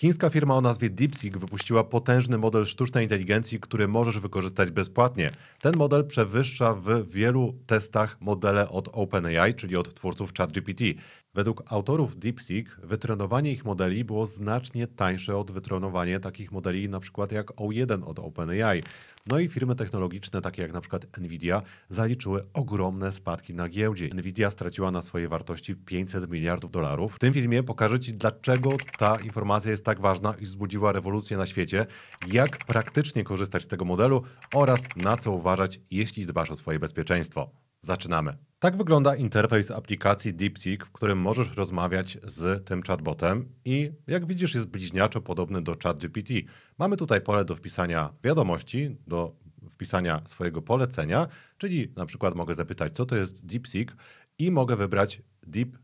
Chińska firma o nazwie DeepSeek wypuściła potężny model sztucznej inteligencji, który możesz wykorzystać bezpłatnie. Ten model przewyższa w wielu testach modele od OpenAI, czyli od twórców ChatGPT. Według autorów DeepSeek wytrenowanie ich modeli było znacznie tańsze od wytrenowania takich modeli np. jak O1 od OpenAI. No i firmy technologiczne takie jak np. Nvidia zaliczyły ogromne spadki na giełdzie. Nvidia straciła na swojej wartości 500 miliardów dolarów. W tym filmie pokażę Ci dlaczego ta informacja jest tak ważna i wzbudziła rewolucję na świecie, jak praktycznie korzystać z tego modelu oraz na co uważać, jeśli dbasz o swoje bezpieczeństwo. Zaczynamy. Tak wygląda interfejs aplikacji DeepSeek, w którym możesz rozmawiać z tym chatbotem i jak widzisz jest bliźniaczo podobny do ChatGPT. Mamy tutaj pole do wpisania wiadomości, do wpisania swojego polecenia, czyli na przykład mogę zapytać co to jest DeepSeek i mogę wybrać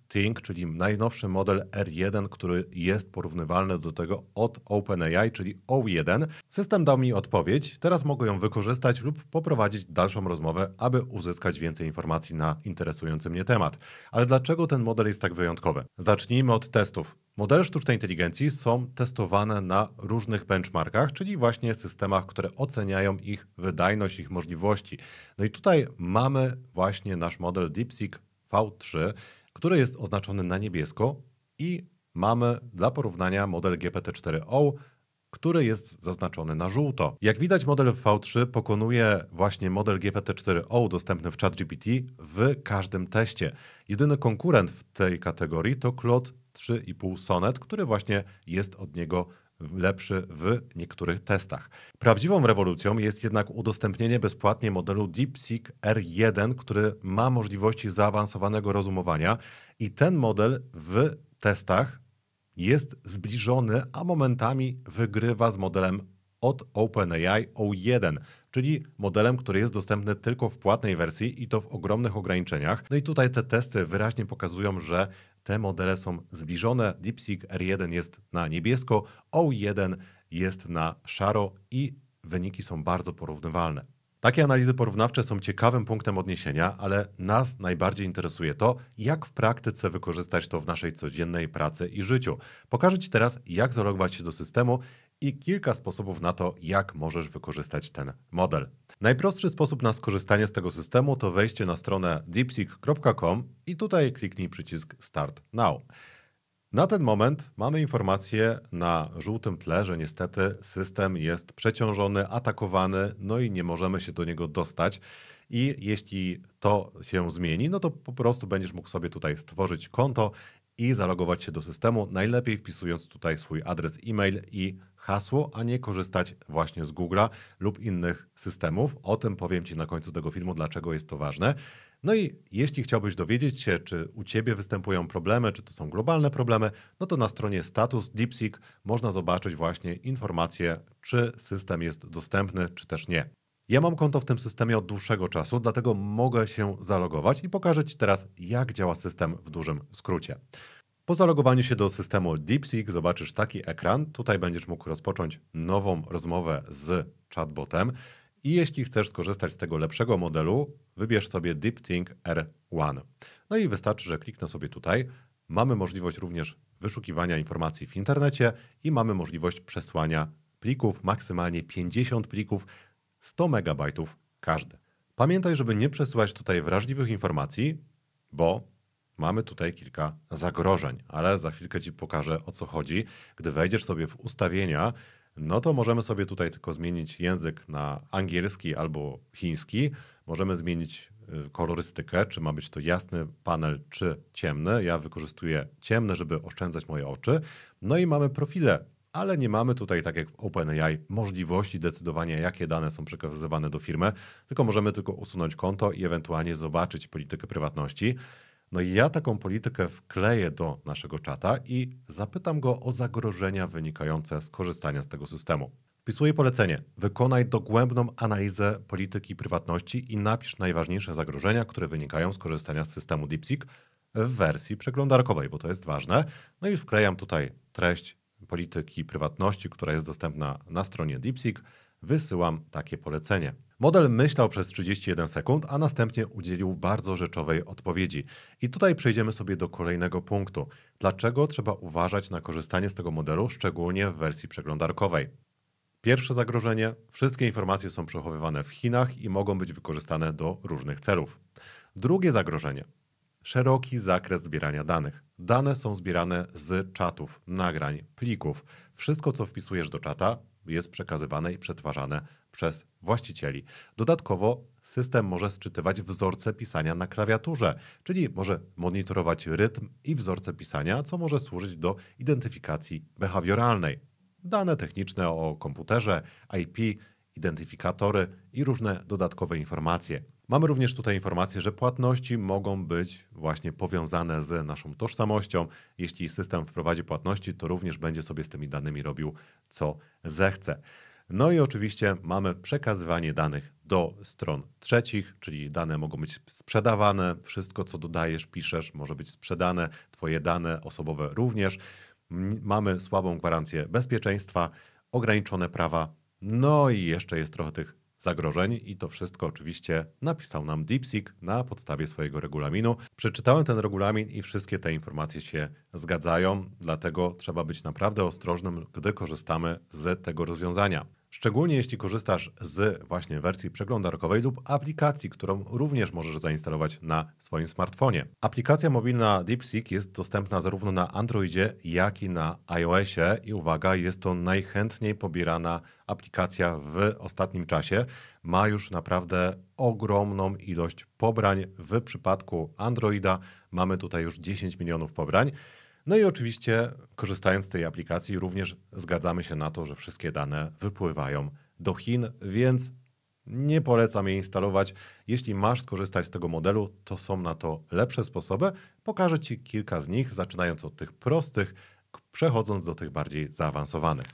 Think, czyli najnowszy model R1, który jest porównywalny do tego od OpenAI, czyli O1. System dał mi odpowiedź, teraz mogę ją wykorzystać lub poprowadzić dalszą rozmowę, aby uzyskać więcej informacji na interesujący mnie temat. Ale dlaczego ten model jest tak wyjątkowy? Zacznijmy od testów. Modele sztucznej inteligencji są testowane na różnych benchmarkach, czyli właśnie systemach, które oceniają ich wydajność, ich możliwości. No i tutaj mamy właśnie nasz model DeepSeek V3 które jest oznaczone na niebiesko i mamy dla porównania model GPT-4O, który jest zaznaczony na żółto. Jak widać, model V3 pokonuje właśnie model GPT-4O dostępny w ChatGPT w każdym teście. Jedyny konkurent w tej kategorii to Claude 3,5 Sonet, który właśnie jest od niego lepszy w niektórych testach. Prawdziwą rewolucją jest jednak udostępnienie bezpłatnie modelu DeepSeek R1, który ma możliwości zaawansowanego rozumowania i ten model w testach jest zbliżony, a momentami wygrywa z modelem od OpenAI O1, czyli modelem, który jest dostępny tylko w płatnej wersji i to w ogromnych ograniczeniach. No i tutaj te testy wyraźnie pokazują, że te modele są zbliżone. DeepSeek R1 jest na niebiesko, O1 jest na szaro i wyniki są bardzo porównywalne. Takie analizy porównawcze są ciekawym punktem odniesienia, ale nas najbardziej interesuje to, jak w praktyce wykorzystać to w naszej codziennej pracy i życiu. Pokażę Ci teraz, jak zalogować się do systemu i kilka sposobów na to, jak możesz wykorzystać ten model. Najprostszy sposób na skorzystanie z tego systemu to wejście na stronę deepseek.com i tutaj kliknij przycisk Start Now. Na ten moment mamy informację na żółtym tle, że niestety system jest przeciążony, atakowany, no i nie możemy się do niego dostać. I jeśli to się zmieni, no to po prostu będziesz mógł sobie tutaj stworzyć konto i zalogować się do systemu, najlepiej wpisując tutaj swój adres e-mail i hasło, a nie korzystać właśnie z Google'a lub innych systemów. O tym powiem Ci na końcu tego filmu, dlaczego jest to ważne. No i jeśli chciałbyś dowiedzieć się, czy u Ciebie występują problemy, czy to są globalne problemy, no to na stronie status DeepSeek można zobaczyć właśnie informacje, czy system jest dostępny, czy też nie. Ja mam konto w tym systemie od dłuższego czasu, dlatego mogę się zalogować i pokażę Ci teraz, jak działa system w dużym skrócie. Po zalogowaniu się do systemu DeepSeek zobaczysz taki ekran. Tutaj będziesz mógł rozpocząć nową rozmowę z chatbotem. I jeśli chcesz skorzystać z tego lepszego modelu, wybierz sobie DeepThink R1. No i wystarczy, że kliknę sobie tutaj. Mamy możliwość również wyszukiwania informacji w internecie i mamy możliwość przesłania plików, maksymalnie 50 plików, 100 MB każdy. Pamiętaj, żeby nie przesyłać tutaj wrażliwych informacji, bo mamy tutaj kilka zagrożeń, ale za chwilkę Ci pokażę o co chodzi. Gdy wejdziesz sobie w ustawienia, no to możemy sobie tutaj tylko zmienić język na angielski albo chiński. Możemy zmienić y, kolorystykę, czy ma być to jasny panel, czy ciemny. Ja wykorzystuję ciemne, żeby oszczędzać moje oczy. No i mamy profile, ale nie mamy tutaj, tak jak w OpenAI, możliwości decydowania, jakie dane są przekazywane do firmy, tylko możemy tylko usunąć konto i ewentualnie zobaczyć politykę prywatności. No i ja taką politykę wkleję do naszego czata i zapytam go o zagrożenia wynikające z korzystania z tego systemu. Wpisuję polecenie. Wykonaj dogłębną analizę polityki prywatności i napisz najważniejsze zagrożenia, które wynikają z korzystania z systemu DeepSeek w wersji przeglądarkowej, bo to jest ważne. No i wklejam tutaj treść polityki prywatności, która jest dostępna na stronie DeepSeek. Wysyłam takie polecenie. Model myślał przez 31 sekund, a następnie udzielił bardzo rzeczowej odpowiedzi. I tutaj przejdziemy sobie do kolejnego punktu. Dlaczego trzeba uważać na korzystanie z tego modelu, szczególnie w wersji przeglądarkowej? Pierwsze zagrożenie: wszystkie informacje są przechowywane w Chinach i mogą być wykorzystane do różnych celów. Drugie zagrożenie: szeroki zakres zbierania danych. Dane są zbierane z czatów, nagrań, plików. Wszystko, co wpisujesz do czata, jest przekazywane i przetwarzane przez właścicieli. Dodatkowo system może sczytywać wzorce pisania na klawiaturze, czyli może monitorować rytm i wzorce pisania, co może służyć do identyfikacji behawioralnej. Dane techniczne o komputerze, IP, identyfikatory i różne dodatkowe informacje. Mamy również tutaj informację, że płatności mogą być właśnie powiązane z naszą tożsamością. Jeśli system wprowadzi płatności, to również będzie sobie z tymi danymi robił co zechce. No i oczywiście mamy przekazywanie danych do stron trzecich, czyli dane mogą być sprzedawane, wszystko co dodajesz, piszesz może być sprzedane, twoje dane osobowe również. Mamy słabą gwarancję bezpieczeństwa, ograniczone prawa, no i jeszcze jest trochę tych zagrożeń i to wszystko oczywiście napisał nam DeepSeek na podstawie swojego regulaminu. Przeczytałem ten regulamin i wszystkie te informacje się zgadzają, dlatego trzeba być naprawdę ostrożnym, gdy korzystamy z tego rozwiązania. Szczególnie jeśli korzystasz z właśnie wersji przeglądarkowej lub aplikacji, którą również możesz zainstalować na swoim smartfonie. Aplikacja mobilna DeepSeek jest dostępna zarówno na Androidzie, jak i na iOSie i uwaga, jest to najchętniej pobierana aplikacja w ostatnim czasie. Ma już naprawdę ogromną ilość pobrań. W przypadku Androida mamy tutaj już 10 milionów pobrań. No i oczywiście, korzystając z tej aplikacji, również zgadzamy się na to, że wszystkie dane wypływają do Chin, więc nie polecam jej instalować. Jeśli masz skorzystać z tego modelu, to są na to lepsze sposoby. Pokażę Ci kilka z nich, zaczynając od tych prostych, przechodząc do tych bardziej zaawansowanych.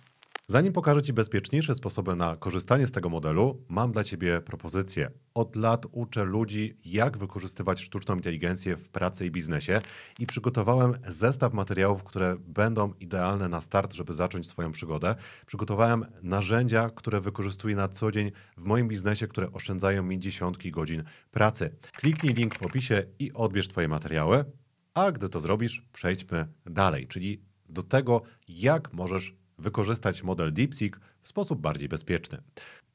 Zanim pokażę Ci bezpieczniejsze sposoby na korzystanie z tego modelu, mam dla Ciebie propozycję. Od lat uczę ludzi, jak wykorzystywać sztuczną inteligencję w pracy i biznesie i przygotowałem zestaw materiałów, które będą idealne na start, żeby zacząć swoją przygodę. Przygotowałem narzędzia, które wykorzystuję na co dzień w moim biznesie, które oszczędzają mi dziesiątki godzin pracy. Kliknij link w opisie i odbierz Twoje materiały. A gdy to zrobisz, przejdźmy dalej, czyli do tego, jak możesz wykorzystać model DeepSeek w sposób bardziej bezpieczny.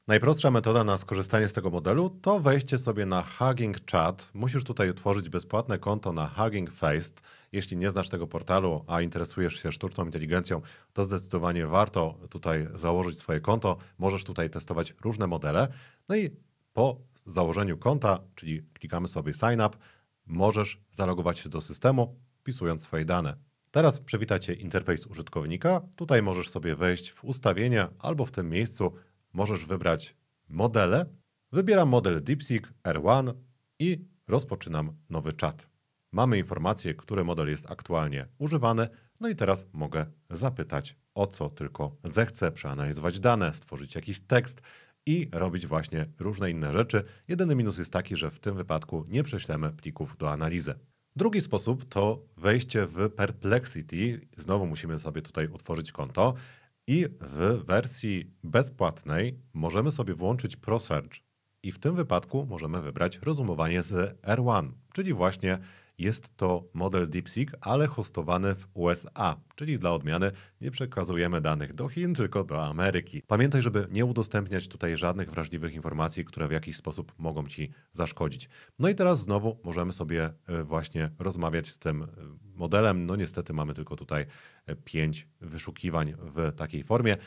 Najprostsza metoda na skorzystanie z tego modelu to wejście sobie na Hugging Chat. Musisz tutaj utworzyć bezpłatne konto na Hugging Face. Jeśli nie znasz tego portalu, a interesujesz się sztuczną inteligencją, to zdecydowanie warto tutaj założyć swoje konto. Możesz tutaj testować różne modele. No i po założeniu konta, czyli klikamy sobie Sign Up, możesz zalogować się do systemu, wpisując swoje dane. Teraz przywitacie interfejs użytkownika. Tutaj możesz sobie wejść w ustawienia albo w tym miejscu możesz wybrać modele. Wybieram model DeepSeek R1 i rozpoczynam nowy czat. Mamy informację, który model jest aktualnie używany, no i teraz mogę zapytać o co tylko zechcę, przeanalizować dane, stworzyć jakiś tekst i robić właśnie różne inne rzeczy. Jedyny minus jest taki, że w tym wypadku nie prześlemy plików do analizy. Drugi sposób to wejście w Perplexity. Znowu musimy sobie tutaj utworzyć konto. I w wersji bezpłatnej możemy sobie włączyć ProSearch. I w tym wypadku możemy wybrać rozumowanie z R1, czyli właśnie jest to model DeepSeek, ale hostowany w USA, czyli dla odmiany nie przekazujemy danych do Chin, tylko do Ameryki. Pamiętaj, żeby nie udostępniać tutaj żadnych wrażliwych informacji, które w jakiś sposób mogą ci zaszkodzić. No i teraz znowu możemy sobie e, właśnie rozmawiać z tym e, modelem. No niestety mamy tylko tutaj e, pięć wyszukiwań w takiej formie.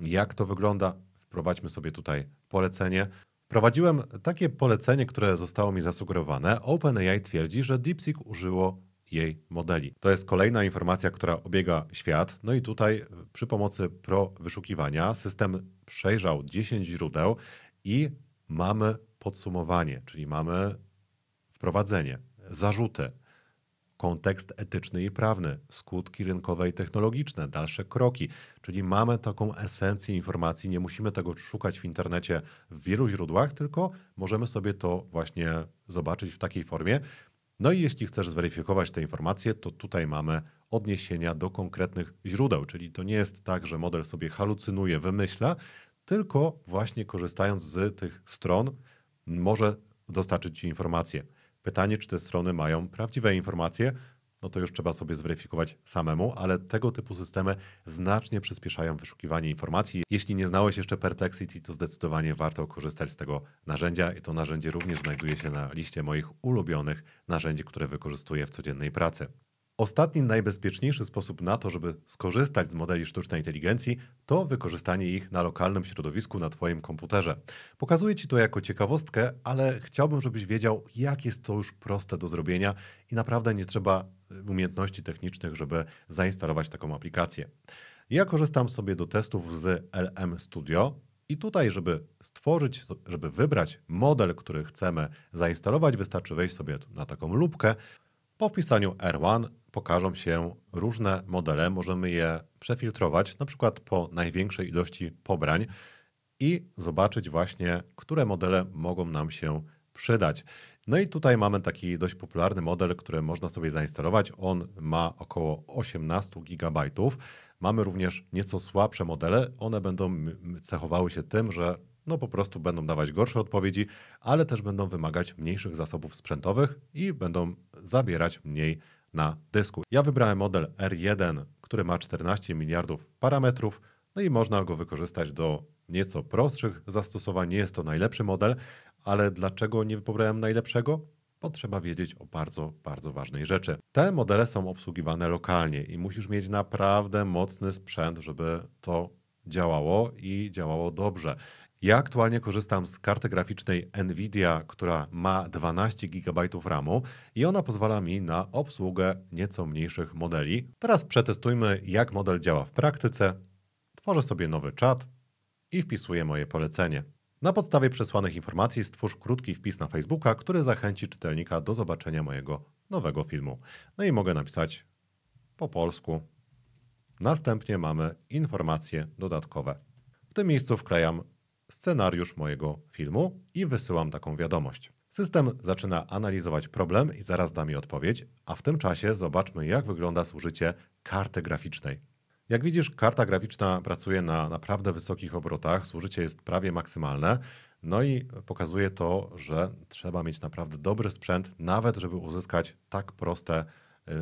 Jak to wygląda? Wprowadźmy sobie tutaj polecenie. Prowadziłem takie polecenie, które zostało mi zasugerowane. OpenAI twierdzi, że DeepSeek użyło jej modeli. To jest kolejna informacja, która obiega świat. No i tutaj e, przy pomocy pro wyszukiwania system przejrzał 10 źródeł i mamy podsumowanie, czyli mamy wprowadzenie, zarzuty, kontekst etyczny i prawny, skutki rynkowe i technologiczne, dalsze kroki. Czyli mamy taką esencję informacji, nie musimy tego szukać w internecie w wielu źródłach, tylko możemy sobie to właśnie zobaczyć w takiej formie. No i jeśli chcesz zweryfikować te informacje, to tutaj mamy odniesienia do konkretnych źródeł, czyli to nie jest tak, że model sobie halucynuje, wymyśla, tylko właśnie korzystając z tych stron może dostarczyć Ci informacje. Pytanie, czy te strony mają prawdziwe informacje, no to już trzeba sobie zweryfikować samemu, ale tego typu systemy znacznie przyspieszają wyszukiwanie informacji. Jeśli nie znałeś jeszcze Perplexity, to zdecydowanie warto korzystać z tego narzędzia i to narzędzie również znajduje się na liście moich ulubionych narzędzi, które wykorzystuję w codziennej pracy. Ostatni, najbezpieczniejszy sposób na to, żeby skorzystać z modeli sztucznej inteligencji, to wykorzystanie ich na lokalnym środowisku na Twoim komputerze. Pokazuję Ci to jako ciekawostkę, ale chciałbym, żebyś wiedział, jak jest to już proste do zrobienia i naprawdę nie trzeba y, umiejętności technicznych, żeby zainstalować taką aplikację. Ja korzystam sobie do testów z LM Studio, i tutaj, żeby stworzyć, żeby wybrać model, który chcemy zainstalować, wystarczy wejść sobie na taką lupkę. Po wpisaniu R1 pokażą się różne modele. Możemy je przefiltrować, na przykład po największej ilości pobrań i zobaczyć właśnie, które modele mogą nam się przydać. No i tutaj mamy taki dość popularny model, który można sobie zainstalować. On ma około 18 GB. Mamy również nieco słabsze modele. One będą cechowały się tym, że no po prostu będą dawać gorsze odpowiedzi, ale też będą wymagać mniejszych zasobów sprzętowych i będą zabierać mniej na dysku. Ja wybrałem model R1, który ma 14 miliardów parametrów, no i można go wykorzystać do nieco prostszych zastosowań. Nie jest to najlepszy model, ale dlaczego nie wybrałem najlepszego? Bo trzeba wiedzieć o bardzo, bardzo ważnej rzeczy. Te modele są obsługiwane lokalnie i musisz mieć naprawdę mocny sprzęt, żeby to działało i działało dobrze. Ja aktualnie korzystam z karty graficznej Nvidia, która ma 12 GB RAMu i ona pozwala mi na obsługę nieco mniejszych modeli. Teraz przetestujmy, jak model działa w praktyce. Tworzę sobie nowy czat i wpisuję moje polecenie. Na podstawie przesłanych informacji stwórz krótki wpis na Facebooka, który zachęci czytelnika do zobaczenia mojego nowego filmu. No i mogę napisać po polsku Następnie mamy informacje dodatkowe. W tym miejscu wklejam scenariusz mojego filmu i wysyłam taką wiadomość. System zaczyna analizować problem i zaraz da mi odpowiedź, a w tym czasie zobaczmy, jak wygląda zużycie karty graficznej. Jak widzisz, karta graficzna pracuje na naprawdę wysokich obrotach, zużycie jest prawie maksymalne, no i pokazuje to, że trzeba mieć naprawdę dobry sprzęt, nawet żeby uzyskać tak proste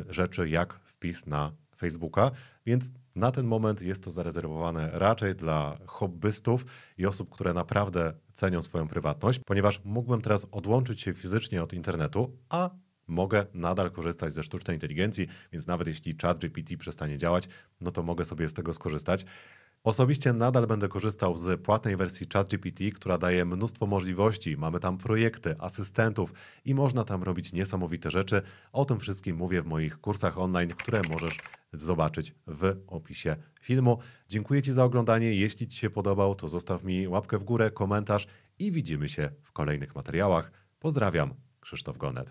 y, rzeczy jak wpis na Facebooka, więc na ten moment jest to zarezerwowane raczej dla hobbystów i osób, które naprawdę cenią swoją prywatność, ponieważ mógłbym teraz odłączyć się fizycznie od internetu, a mogę nadal korzystać ze sztucznej inteligencji, więc nawet jeśli ChatGPT przestanie działać, no to mogę sobie z tego skorzystać. Osobiście nadal będę korzystał z płatnej wersji ChatGPT, która daje mnóstwo możliwości. Mamy tam projekty, asystentów i można tam robić niesamowite rzeczy. O tym wszystkim mówię w moich kursach online, które możesz zobaczyć w opisie filmu. Dziękuję Ci za oglądanie. Jeśli Ci się podobał, to zostaw mi łapkę w górę, komentarz i widzimy się w kolejnych materiałach. Pozdrawiam, Krzysztof Gonet.